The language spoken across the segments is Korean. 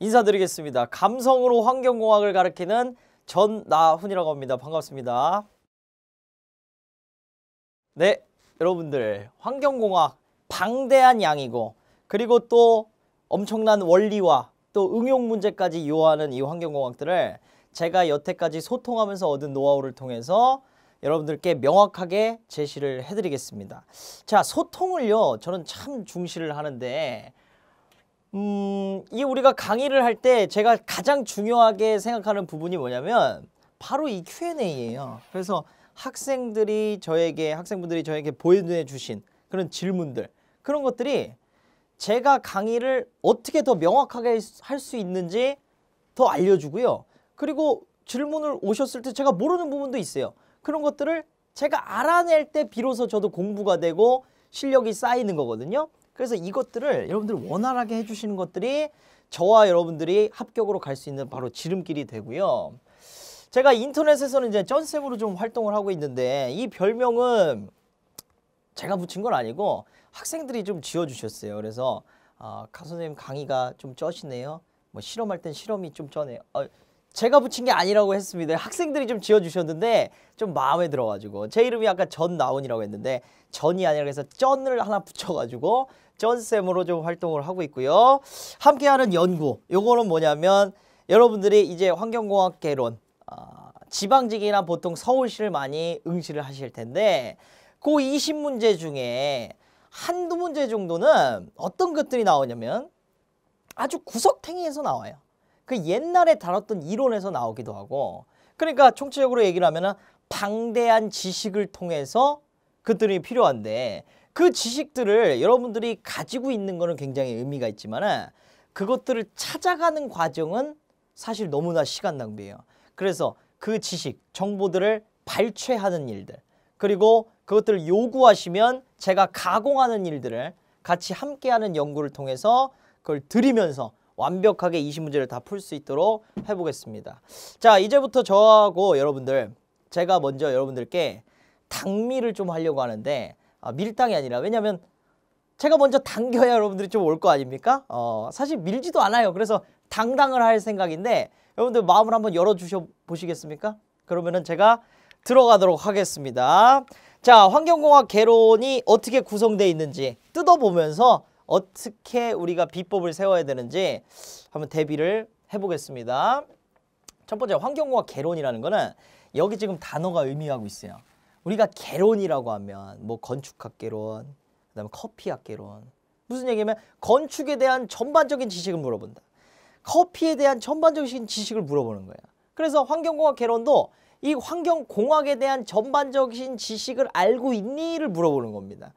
인사드리겠습니다. 감성으로 환경공학을 가르키는 전나훈이라고 합니다. 반갑습니다. 네, 여러분들 환경공학 방대한 양이고 그리고 또 엄청난 원리와 또 응용 문제까지 요하는 이 환경공학들을 제가 여태까지 소통하면서 얻은 노하우를 통해서 여러분들께 명확하게 제시를 해드리겠습니다. 자, 소통을요, 저는 참 중시를 하는데 음, 이 우리가 강의를 할 때 제가 가장 중요하게 생각하는 부분이 뭐냐면 바로 이 Q&A예요. 그래서 학생들이 저에게 학생분들이 저에게 보여 주신 그런 질문들 그런 것들이 제가 강의를 어떻게 더 명확하게 할 수 있는지 더 알려주고요. 그리고 질문을 오셨을 때 제가 모르는 부분도 있어요. 그런 것들을 제가 알아낼 때 비로소 저도 공부가 되고 실력이 쌓이는 거거든요. 그래서 이것들을 여러분들 원활하게 해주시는 것들이 저와 여러분들이 합격으로 갈 수 있는 바로 지름길이 되고요. 제가 인터넷에서는 이제 쩐쌤으로 좀 활동을 하고 있는데 이 별명은 제가 붙인 건 아니고 학생들이 좀 지어주셨어요. 그래서 아, 가수님 강의가 좀 쩌시네요. 뭐 실험할 땐 실험이 좀 쩌네요. 아, 제가 붙인 게 아니라고 했습니다. 학생들이 좀 지어주셨는데 좀 마음에 들어가지고 제 이름이 아까 전나온이라고 했는데 전이 아니라 그래서 쩐을 하나 붙여가지고 전쌤으로 좀 활동을 하고 있고요. 함께하는 연구, 요거는 뭐냐면 여러분들이 이제 환경공학 개론, 어, 지방직이나 보통 서울시를 많이 응시를 하실 텐데 그 20문제 중에 한두 문제 정도는 어떤 것들이 나오냐면 아주 구석탱이에서 나와요. 그 옛날에 다뤘던 이론에서 나오기도 하고 그러니까 총체적으로 얘기를 하면 은 방대한 지식을 통해서 그들이 필요한데 그 지식들을 여러분들이 가지고 있는 거는 굉장히 의미가 있지만 그것들을 찾아가는 과정은 사실 너무나 시간 낭비예요. 그래서 그 지식, 정보들을 발췌하는 일들 그리고 그것들을 요구하시면 제가 가공하는 일들을 같이 함께하는 연구를 통해서 그걸 드리면서 완벽하게 이0 문제를 다 풀 수 있도록 해보겠습니다. 자 이제부터 저하고 여러분들 제가 먼저 여러분들께 당미를 좀 하려고 하는데 아, 밀당이 아니라 왜냐면 제가 먼저 당겨야 여러분들이 좀 올 거 아닙니까? 어, 사실 밀지도 않아요. 그래서 당당을 할 생각인데 여러분들 마음을 한번 열어주셔 보시겠습니까? 그러면은 제가 들어가도록 하겠습니다. 자, 환경공학 개론이 어떻게 구성되어 있는지 뜯어보면서 어떻게 우리가 비법을 세워야 되는지 한번 대비를 해보겠습니다. 첫 번째 환경공학 개론이라는 거는 여기 지금 단어가 의미하고 있어요. 우리가 개론이라고 하면 뭐 건축학 개론, 그다음에 커피학 개론 무슨 얘기냐면 건축에 대한 전반적인 지식을 물어본다. 커피에 대한 전반적인 지식을 물어보는 거야. 그래서 환경공학 개론도 이 환경공학에 대한 전반적인 지식을 알고 있니를 물어보는 겁니다.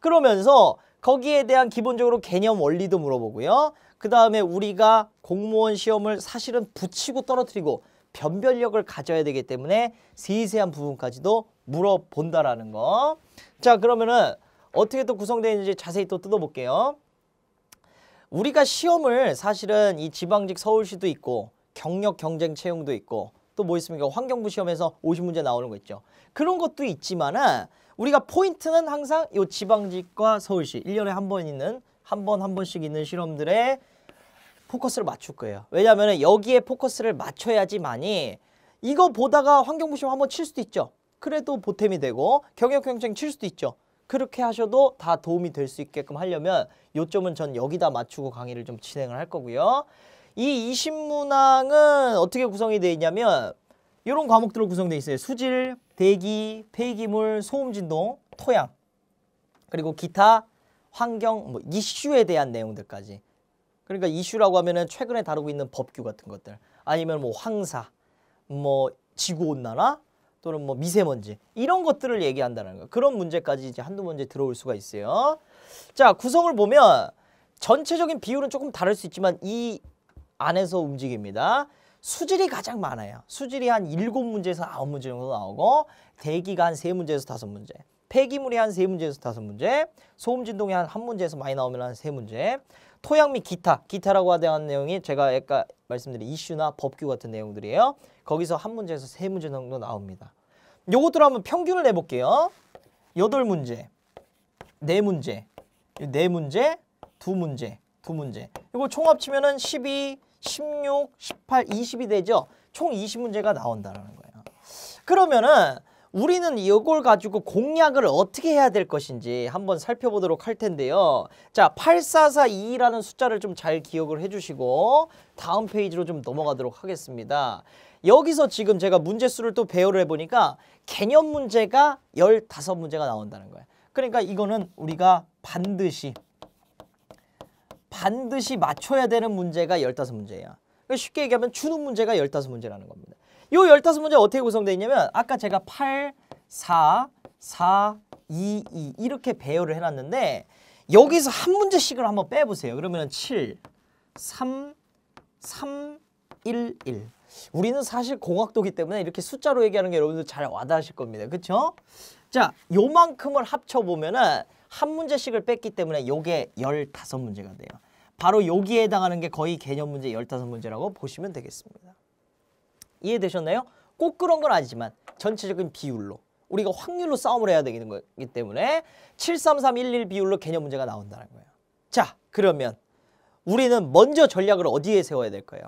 그러면서 거기에 대한 기본적으로 개념 원리도 물어보고요. 그 다음에 우리가 공무원 시험을 사실은 붙이고 떨어뜨리고 변별력을 가져야 되기 때문에 세세한 부분까지도 물어본다라는 거. 자 그러면은 어떻게 또 구성되어 있는지 자세히 또 뜯어볼게요. 우리가 시험을 사실은 이 지방직 서울시도 있고 경력 경쟁 채용도 있고 또 뭐 있습니까? 환경부 시험에서 오십 문제 나오는 거 있죠. 그런 것도 있지만은 우리가 포인트는 항상 이 지방직과 서울시 일년에 한 번 있는 한 번한 한 번씩 있는 실험들의 포커스를 맞출 거예요. 왜냐하면 여기에 포커스를 맞춰야지만이 이거 보다가 환경부 시험 한번 칠 수도 있죠. 그래도 보탬이 되고 경력 경쟁 칠 수도 있죠. 그렇게 하셔도 다 도움이 될 수 있게끔 하려면 요점은 전 여기다 맞추고 강의를 좀 진행을 할 거고요. 이 이신문항은 어떻게 구성이 되어 있냐면 이런 과목들로 구성되어 있어요. 수질, 대기, 폐기물, 소음진동, 토양 그리고 기타, 환경, 뭐 이슈에 대한 내용들까지 그러니까 이슈라고 하면은 최근에 다루고 있는 법규 같은 것들 아니면 뭐 황사, 뭐 지구온난화 또는 뭐 미세먼지 이런 것들을 얘기한다는 거 그런 문제까지 이제 한두 문제 들어올 수가 있어요. 자 구성을 보면 전체적인 비율은 조금 다를 수 있지만 이 안에서 움직입니다. 수질이 가장 많아요. 수질이 한 일곱 문제에서 아홉 문제 정도 나오고 대기가 한 세문제에서 다섯 문제 폐기물이 한 세문제에서 다섯 문제 소음 진동이 한 한문제에서 많이 나오면 한 세문제 토양 및 기타, 기타라고 하대한 내용이 제가 아까 말씀드린 이슈나 법규 같은 내용들이에요. 거기서 한 문제에서 세 문제 정도 나옵니다. 요것들 한번 평균을 내볼게요. 여덟 문제, 네 문제, 네 문제, 두 문제, 두 문제. 이거 총 합치면은 12, 16, 18, 20이 되죠. 총 20문제가 나온다는 거예요. 그러면은 우리는 이걸 가지고 공략을 어떻게 해야 될 것인지 한번 살펴보도록 할 텐데요. 자, 8442라는 숫자를 좀 잘 기억을 해주시고 다음 페이지로 좀 넘어가도록 하겠습니다. 여기서 지금 제가 문제수를 또 배열을 해보니까 개념 문제가 열다섯 문제가 나온다는 거예요. 그러니까 이거는 우리가 반드시 반드시 맞춰야 되는 문제가 열다섯 문제예요. 그러니까 쉽게 얘기하면 주는 문제가 열다섯 문제라는 겁니다. 이 열다섯 문제 어떻게 구성되어 있냐면 아까 제가 8, 4, 4, 2, 2 이렇게 배열을 해놨는데 여기서 한 문제씩을 한번 빼보세요. 그러면 7, 3, 3, 1, 1 우리는 사실 공학도기 때문에 이렇게 숫자로 얘기하는 게 여러분들 잘 와닿으실 겁니다. 그렇죠? 자, 요만큼을 합쳐보면은 한 문제씩을 뺐기 때문에 요게 1 5 문제가 돼요. 바로 여기에 해당하는 게 거의 개념 문제 1 5 문제라고 보시면 되겠습니다. 이해되셨나요? 꼭 그런 건 아니지만 전체적인 비율로 우리가 확률로 싸움을 해야 되는 거기 때문에 73311 비율로 개념 문제가 나온다는 거예요. 자, 그러면 우리는 먼저 전략을 어디에 세워야 될까요?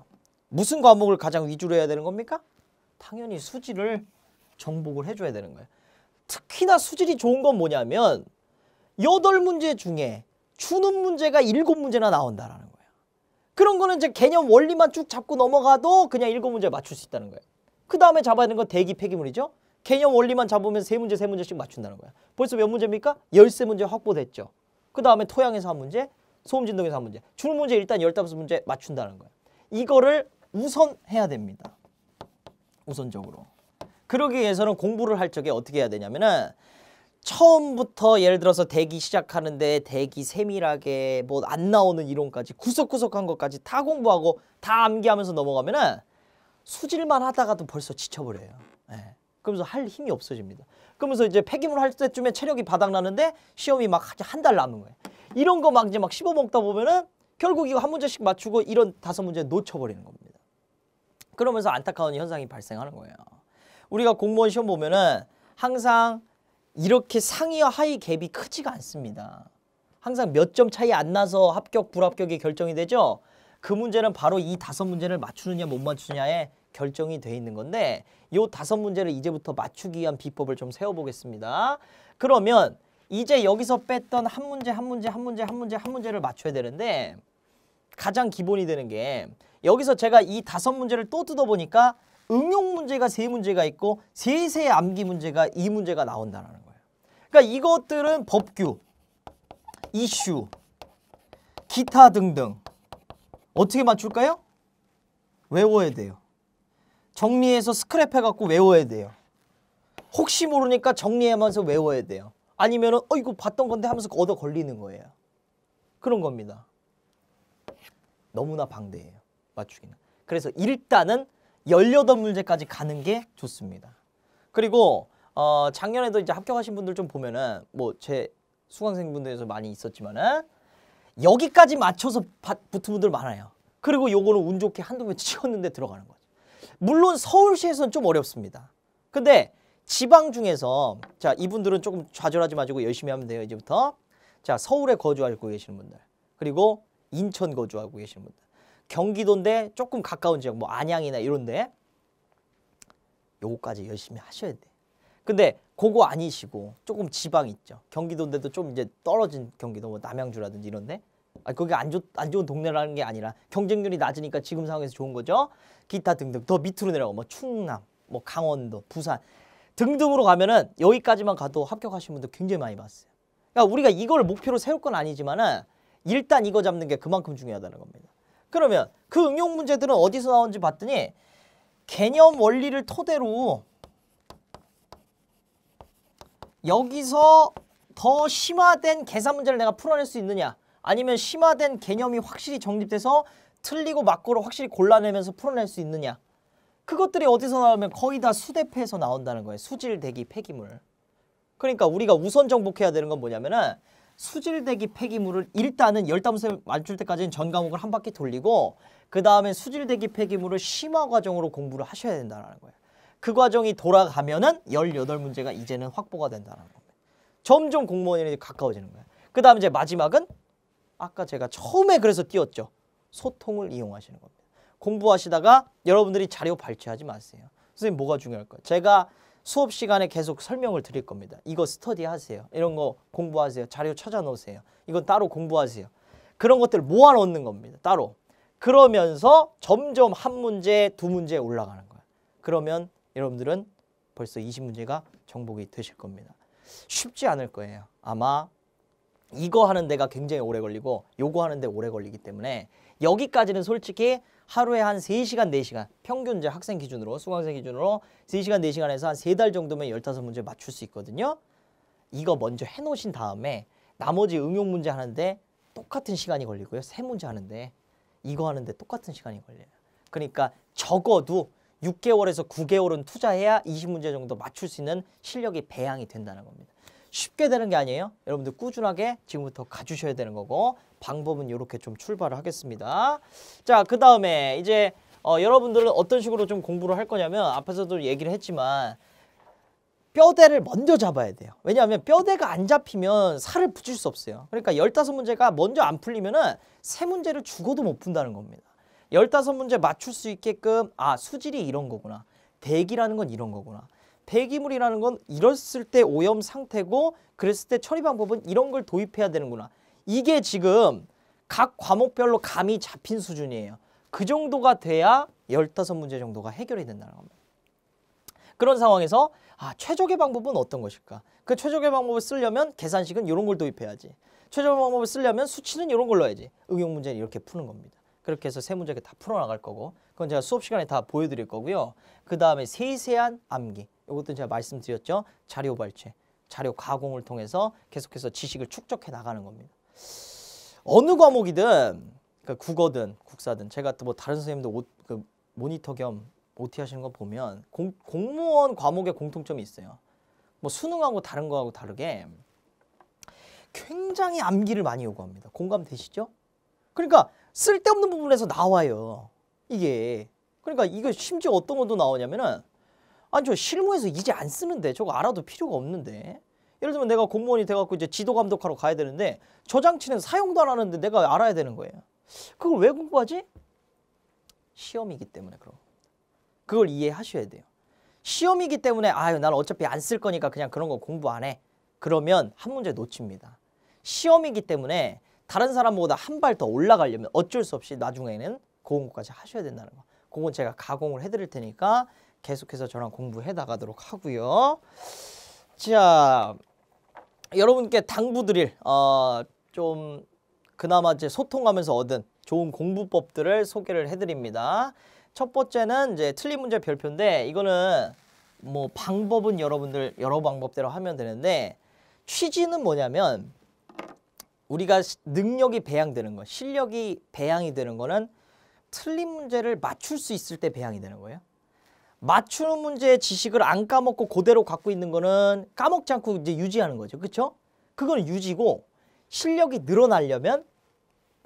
무슨 과목을 가장 위주로 해야 되는 겁니까? 당연히 수질을 정복을 해줘야 되는 거예요. 특히나 수질이 좋은 건 뭐냐면 여덟 문제 중에 추는 문제가 일곱 문제나 나온다라는 거예요. 그런 거는 이제 개념 원리만 쭉 잡고 넘어가도 그냥 일곱 문제 맞출 수 있다는 거예요. 그 다음에 잡아야 되는 건 대기 폐기물이죠. 개념 원리만 잡으면 세 문제 세 문제씩 맞춘다는 거예요 벌써 몇 문제입니까? 열세 문제 확보됐죠. 그 다음에 토양에서 한 문제, 소음진동에서 한 문제, 주문 문제 일단 열다섯 문제 맞춘다는 거예요 이거를 우선 해야 됩니다. 우선적으로. 그러기 위해서는 공부를 할 적에 어떻게 해야 되냐면은 처음부터 예를 들어서 대기 시작하는데 대기 세밀하게 뭐 안 나오는 이론까지 구석구석한 것까지 다 공부하고 다 암기하면서 넘어가면은 수질만 하다가도 벌써 지쳐버려요. 예. 그러면서 할 힘이 없어집니다. 그러면서 이제 폐기물 할 때쯤에 체력이 바닥나는데 시험이 막 한 달 남은 거예요. 이런 거막 이제 막 씹어먹다 보면은 결국 이거 한 문제씩 맞추고 이런 다섯 문제 놓쳐버리는 겁니다. 그러면서 안타까운 현상이 발생하는 거예요. 우리가 공무원 시험 보면은 항상 이렇게 상위와 하위 갭이 크지가 않습니다. 항상 몇 점 차이 안 나서 합격 불합격이 결정이 되죠. 그 문제는 바로 이 다섯 문제를 맞추느냐 못 맞추느냐에 결정이 돼 있는 건데 이 다섯 문제를 이제부터 맞추기 위한 비법을 좀 세워보겠습니다. 그러면 이제 여기서 뺐던 한 문제 한 문제 한 문제 한 문제 한 문제를 맞춰야 되는데 가장 기본이 되는 게 여기서 제가 이 다섯 문제를 또 뜯어보니까 응용 문제가 세 문제가 있고 세세 암기 문제가 이 문제가 나온다는 거예요. 그러니까 이것들은 법규, 이슈, 기타 등등 어떻게 맞출까요? 외워야 돼요. 정리해서 스크랩 해갖고 외워야 돼요. 혹시 모르니까 정리하면서 외워야 돼요. 아니면 어 이거 봤던 건데 하면서 얻어 걸리는 거예요. 그런 겁니다. 너무나 방대해요. 맞추기는. 그래서 일단은 18문제까지 가는 게 좋습니다. 그리고 어, 작년에도 이제 합격하신 분들 좀 보면은 뭐 제 수강생분들에서 많이 있었지만은 여기까지 맞춰서 바, 붙은 분들 많아요. 그리고 요거는 운 좋게 한두 번 치웠는데 들어가는 거죠. 물론 서울시에서는 좀 어렵습니다. 근데 지방 중에서 자 이분들은 조금 좌절하지 마시고 열심히 하면 돼요 이제부터 자 서울에 거주하고 계시는 분들 그리고 인천 거주하고 계시는 분들 경기도인데 조금 가까운 지역 뭐 안양이나 이런데 요거까지 열심히 하셔야 돼. 근데 그거 아니시고 조금 지방 있죠. 경기도인데도 좀 이제 떨어진 경기도 뭐 남양주라든지 이런데 아 그게 안, 좋, 안 좋은 동네라는 게 아니라 경쟁률이 낮으니까 지금 상황에서 좋은 거죠. 기타 등등 더 밑으로 내려가 뭐 충남, 뭐 강원도, 부산 등등으로 가면은 여기까지만 가도 합격하신 분들 굉장히 많이 봤어요. 그러니까 우리가 이걸 목표로 세울 건 아니지만은 일단 이거 잡는 게 그만큼 중요하다는 겁니다. 그러면 그 응용 문제들은 어디서 나온지 봤더니 개념 원리를 토대로 여기서 더 심화된 계산 문제를 내가 풀어낼 수 있느냐 아니면 심화된 개념이 확실히 정립돼서 틀리고 맞고를 확실히 골라내면서 풀어낼 수 있느냐 그것들이 어디서 나오면 거의 다 수대패에서 나온다는 거예요 수질 대기 폐기물 그러니까 우리가 우선 정복해야 되는 건 뭐냐면은 수질대기 폐기물을 일단은 열담새 맞출 때까지는 전 과목을 한 바퀴 돌리고 그 다음에 수질대기 폐기물을 심화 과정으로 공부를 하셔야 된다는 거예요. 그 과정이 돌아가면은 열여덟 문제가 이제는 확보가 된다는 겁니다. 점점 공무원이 가까워지는 거예요. 그 다음 이제 마지막은 아까 제가 처음에 그래서 띄웠죠. 소통을 이용하시는 겁니다. 공부하시다가 여러분들이 자료 발췌하지 마세요. 선생님 뭐가 중요할까요? 제가 수업 시간에 계속 설명을 드릴 겁니다. 이거 스터디하세요. 이런 거 공부하세요. 자료 찾아놓으세요. 이건 따로 공부하세요. 그런 것들 을 모아놓는 겁니다. 따로. 그러면서 점점 한 문제, 두 문제 올라가는 거예요. 그러면 여러분들은 벌써 20문제가 정복이 되실 겁니다. 쉽지 않을 거예요. 아마 이거 하는 데가 굉장히 오래 걸리고 요거 하는 데 오래 걸리기 때문에 여기까지는 솔직히 하루에 한 세시간네시간 네 평균 이제 학생 기준으로 수강생 기준으로 세시간네시간에서 한 세 달 정도면 열다섯 문제 맞출 수 있거든요. 이거 먼저 해 놓으신 다음에 나머지 응용 문제 하는데 똑같은 시간이 걸리고요. 세 문제 하는데 이거 하는데 똑같은 시간이 걸려요. 그러니까 적어도 6개월에서 9개월은 투자해야 20문제 정도 맞출 수 있는 실력이 배양이 된다는 겁니다. 쉽게 되는 게 아니에요. 여러분들 꾸준하게 지금부터 가주셔야 되는 거고 방법은 이렇게 좀 출발을 하겠습니다. 자, 그 다음에 이제 어, 여러분들은 어떤 식으로 좀 공부를 할 거냐면 앞에서도 얘기를 했지만 뼈대를 먼저 잡아야 돼요. 왜냐하면 뼈대가 안 잡히면 살을 붙일 수 없어요. 그러니까 1 5 문제가 먼저 안 풀리면 은세 문제를 죽어도 못 푼다는 겁니다. 1 5 문제 맞출 수 있게끔 아 수질이 이런 거구나. 대기라는 건 이런 거구나. 폐기물이라는 건 이랬을 때 오염 상태고 그랬을 때 처리 방법은 이런 걸 도입해야 되는구나. 이게 지금 각 과목별로 감이 잡힌 수준이에요. 그 정도가 돼야 1 5 문제 정도가 해결이 된다는 겁니다. 그런 상황에서 아, 최적의 방법은 어떤 것일까? 그 최적의 방법을 쓰려면 계산식은 이런 걸 도입해야지. 최적의 방법을 쓰려면 수치는 이런 걸로 해야지. 응용 문제는 이렇게 푸는 겁니다. 그렇게 해서 세 문제 다 풀어나갈 거고 그건 제가 수업 시간에 다 보여드릴 거고요. 그 다음에 세세한 암기. 이것도 제가 말씀드렸죠. 자료 발췌, 자료 가공을 통해서 계속해서 지식을 축적해 나가는 겁니다. 어느 과목이든 그러니까 국어든 국사든 제가 또뭐 다른 선생님도 오, 그 모니터 겸 OT 하시는 거 보면 공, 공무원 과목의 공통점이 있어요. 뭐 수능하고 다른 거하고 다르게 굉장히 암기를 많이 요구합니다. 공감되시죠? 그러니까 쓸데없는 부분에서 나와요. 이게 그러니까 이거 심지어 어떤 것도 나오냐면은 아니 저 실무에서 이제 안 쓰는데 저거 알아도 필요가 없는데 예를 들면 내가 공무원이 돼갖고 이제 지도 감독하러 가야 되는데 저 장치는 사용도 안 하는데 내가 알아야 되는 거예요. 그걸 왜 공부하지? 시험이기 때문에 그럼 그걸 이해하셔야 돼요. 시험이기 때문에 아유 난 어차피 안 쓸 거니까 그냥 그런 거 공부 안 해. 그러면 한 문제 놓칩니다. 시험이기 때문에 다른 사람보다 한 발 더 올라가려면 어쩔 수 없이 나중에는 고공까지 하셔야 된다는 거. 그건 제가 가공을 해드릴 테니까 계속해서 저랑 공부해 나가도록 하고요. 자, 여러분께 당부드릴 어, 좀 그나마 이제 소통하면서 얻은 좋은 공부법들을 소개를 해드립니다. 첫 번째는 이제 틀린 문제 별표인데 이거는 뭐 방법은 여러분들 여러 방법대로 하면 되는데 취지는 뭐냐면 우리가 능력이 배양되는 거, 실력이 배양이 되는 거는 틀린 문제를 맞출 수 있을 때 배양이 되는 거예요. 맞추는 문제의 지식을 안 까먹고 그대로 갖고 있는 거는 까먹지 않고 이제 유지하는 거죠. 그렇죠? 그건 유지고 실력이 늘어나려면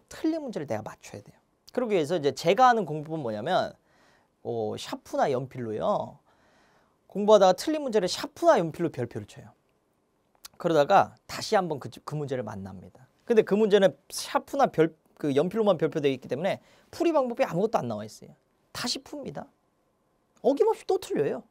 틀린 문제를 내가 맞춰야 돼요. 그러기 위해서 이제 제가 하는 공부는 뭐냐면 어, 샤프나 연필로요. 공부하다가 틀린 문제를 샤프나 연필로 별표를 쳐요. 그러다가 다시 한번 그, 그 문제를 만납니다. 근데 그 문제는 샤프나 별, 그 연필로만 별표되어 있기 때문에 풀이 방법이 아무것도 안 나와 있어요. 다시 풉니다. 어김없이 또 틀려요.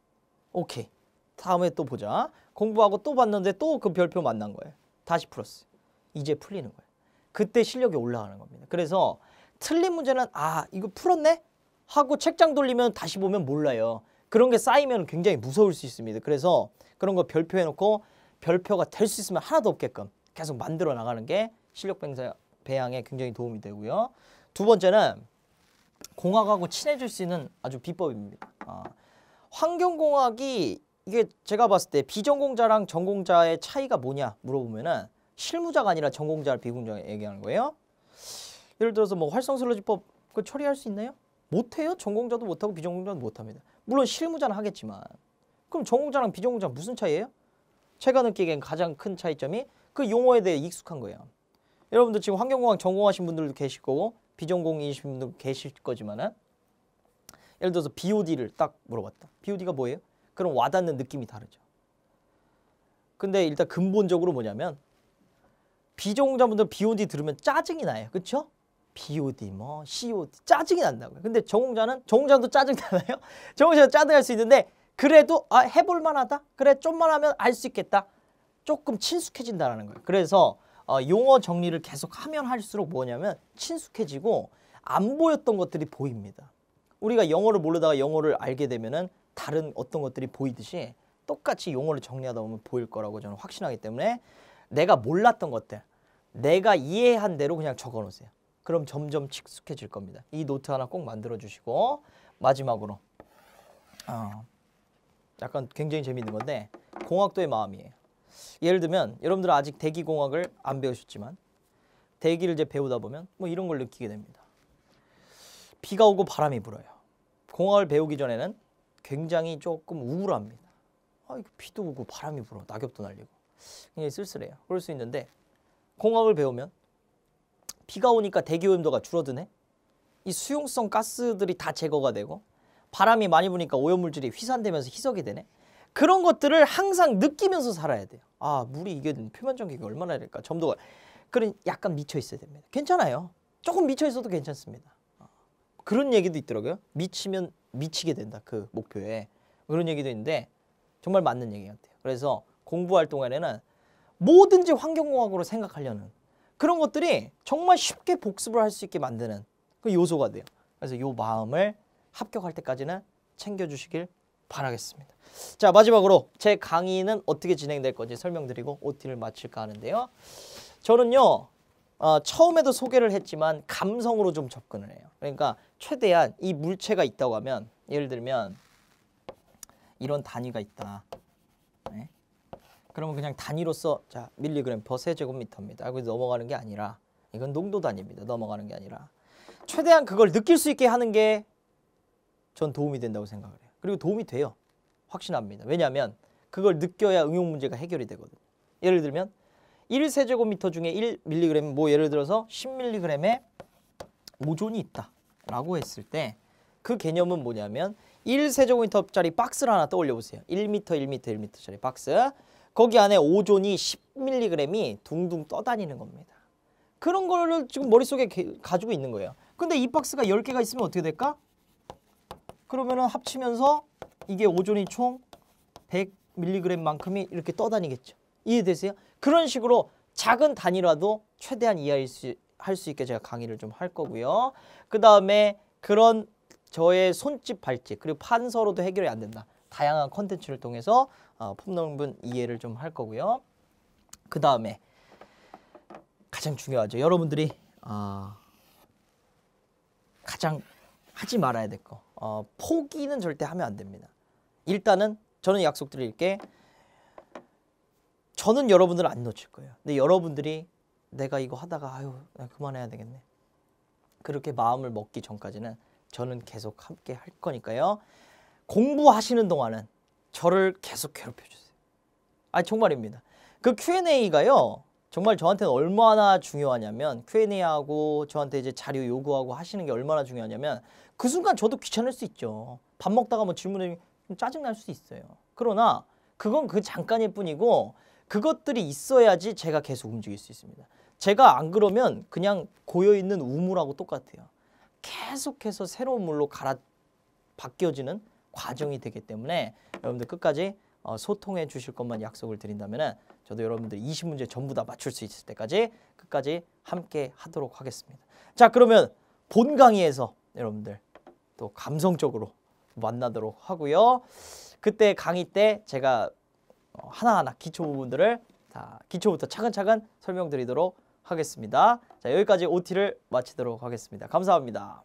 오케이. 다음에 또 보자. 공부하고 또 봤는데 또 그 별표 만난 거예요. 다시 풀었어. 요 이제 풀리는 거예요. 그때 실력이 올라가는 겁니다. 그래서 틀린 문제는 아 이거 풀었네? 하고 책장 돌리면 다시 보면 몰라요. 그런 게 쌓이면 굉장히 무서울 수 있습니다. 그래서 그런 거 별표해놓고 별표가 될 수 있으면 하나도 없게끔 계속 만들어 나가는 게 실력 배양에 굉장히 도움이 되고요. 두 번째는 공학하고 친해질 수 있는 아주 비법입니다. 아, 환경공학이 이게 제가 봤을 때 비전공자랑 전공자의 차이가 뭐냐 물어보면은 실무자가 아니라 전공자를 비공자 얘기하는 거예요. 예를 들어서 뭐 활성 슬러지법 그 처리할 수 있나요? 못해요. 전공자도 못하고 비전공자도 못합니다. 물론 실무자는 하겠지만 그럼 전공자랑 비전공자 무슨 차이예요? 제가 느끼기엔 가장 큰 차이점이 그 용어에 대해 익숙한 거예요. 여러분들 지금 환경공학 전공하신 분들도 계실 고 비전공이신 분도 계실 거지만은 예를 들어서 BOD를 딱 물어봤다. BOD가 뭐예요? 그럼 와닿는 느낌이 다르죠. 근데 일단 근본적으로 뭐냐면 비전공자분들 BOD 들으면 짜증이 나요. 그렇죠? BOD 뭐 COD 짜증이 난다고요. 근데 전공자는 전공자도 짜증 나나요? 전공자도 짜증날 수 있는데 그래도 아 해볼 만하다. 그래 좀만 하면 알 수 있겠다. 조금 친숙해진다라는 거예요. 그래서 어, 용어 정리를 계속 하면 할수록 뭐냐면 친숙해지고 안 보였던 것들이 보입니다. 우리가 영어를 모르다가 영어를 알게 되면은 다른 어떤 것들이 보이듯이 똑같이 용어를 정리하다 보면 보일 거라고 저는 확신하기 때문에 내가 몰랐던 것들 내가 이해한 대로 그냥 적어 놓으세요. 그럼 점점 익숙해질 겁니다. 이 노트 하나 꼭 만들어 주시고 마지막으로 어, 약간 굉장히 재밌는 건데 공학도의 마음이에요. 예를 들면 여러분들 아직 대기공학을 안 배우셨지만 대기를 이제 배우다 보면 뭐 이런 걸 느끼게 됩니다. 비가 오고 바람이 불어요. 공학을 배우기 전에는 굉장히 조금 우울합니다. 아, 비도 오고 바람이 불어. 낙엽도 날리고. 굉장히 쓸쓸해요. 그럴 수 있는데 공학을 배우면 비가 오니까 대기오염도가 줄어드네. 이 수용성 가스들이 다 제거가 되고 바람이 많이 부니까 오염물질이 휘산되면서 희석이 되네. 그런 것들을 항상 느끼면서 살아야 돼요. 아 물이 이게 표면전기가 얼마나 될까 점도가 그런 약간 미쳐 있어야 됩니다. 괜찮아요. 조금 미쳐 있어도 괜찮습니다. 어. 그런 얘기도 있더라고요. 미치면 미치게 된다 그 목표에 그런 얘기도 있는데 정말 맞는 얘기 같아요. 그래서 공부할 동안에는 뭐든지 환경공학으로 생각하려는 그런 것들이 정말 쉽게 복습을 할 수 있게 만드는 그 요소가 돼요. 그래서 요 마음을 합격할 때까지는 챙겨주시길 바라겠습니다. 자 마지막으로 제 강의는 어떻게 진행될 건지 설명드리고 OT를 마칠까 하는데요. 저는요 어, 처음에도 소개를 했지만 감성으로 좀 접근을 해요. 그러니까 최대한 이 물체가 있다고 하면 예를 들면 이런 단위가 있다. 네. 그러면 그냥 단위로서 자 밀리그램 버 세제곱미터입니다. 알고 넘어가는 게 아니라 이건 농도 단위입니다. 넘어가는 게 아니라 최대한 그걸 느낄 수 있게 하는 게 전 도움이 된다고 생각을 해요. 그리고 도움이 돼요. 확신합니다. 왜냐하면 그걸 느껴야 응용 문제가 해결이 되거든요. 예를 들면 1세제곱미터 중에 1mg 뭐 예를 들어서 1 0 m g 에 오존이 있다라고 했을 때 그 개념은 뭐냐면 1세제곱미터짜리 박스를 하나 떠올려 보세요. 1m, 1m, 1m짜리 박스. 거기 안에 오존이 10mg이 둥둥 떠다니는 겁니다. 그런 거를 지금 머릿속에 가지고 있는 거예요. 근데 이 박스가 10개가 있으면 어떻게 될까? 그러면은 합치면서 이게 오존이 총 100mg만큼이 이렇게 떠다니겠죠. 이해되세요? 그런 식으로 작은 단위라도 최대한 이해할 수, 할수 있게 제가 강의를 좀 할 거고요. 그 다음에 그런 저의 손짓, 발짓 그리고 판서로도 해결이 안 된다. 다양한 컨텐츠를 통해서 어, 폼농분 이해를 좀 할 거고요. 그 다음에 가장 중요하죠. 여러분들이 어, 가장 하지 말아야 될 거. 어, 포기는 절대 하면 안 됩니다. 일단은 저는 약속드릴 게 저는 여러분들을 안 놓칠 거예요. 근데 여러분들이 내가 이거 하다가 아유 그만해야 되겠네. 그렇게 마음을 먹기 전까지는 저는 계속 함께 할 거니까요. 공부하시는 동안은 저를 계속 괴롭혀 주세요. 아 정말입니다. 그 Q&A가요. 정말 저한테는 얼마나 중요하냐면 Q&A하고 저한테 이제 자료 요구하고 하시는 게 얼마나 중요하냐면 그 순간 저도 귀찮을 수 있죠. 밥 먹다가 뭐 질문에 짜증 날 수도 있어요. 그러나 그건 그 잠깐일 뿐이고 그것들이 있어야지 제가 계속 움직일 수 있습니다. 제가 안 그러면 그냥 고여 있는 우물하고 똑같아요. 계속해서 새로운 물로 갈아 바뀌어지는 과정이 되기 때문에 여러분들 끝까지 어, 소통해 주실 것만 약속을 드린다면 저도 여러분들 20문제 전부 다 맞출 수 있을 때까지 끝까지 함께 하도록 하겠습니다. 자 그러면 본 강의에서 여러분들 또 감성적으로 만나도록 하고요. 그때 강의 때 제가 어, 하나하나 기초 부분들을 다 기초부터 차근차근 설명드리도록 하겠습니다. 자, 여기까지 OT를 마치도록 하겠습니다. 감사합니다.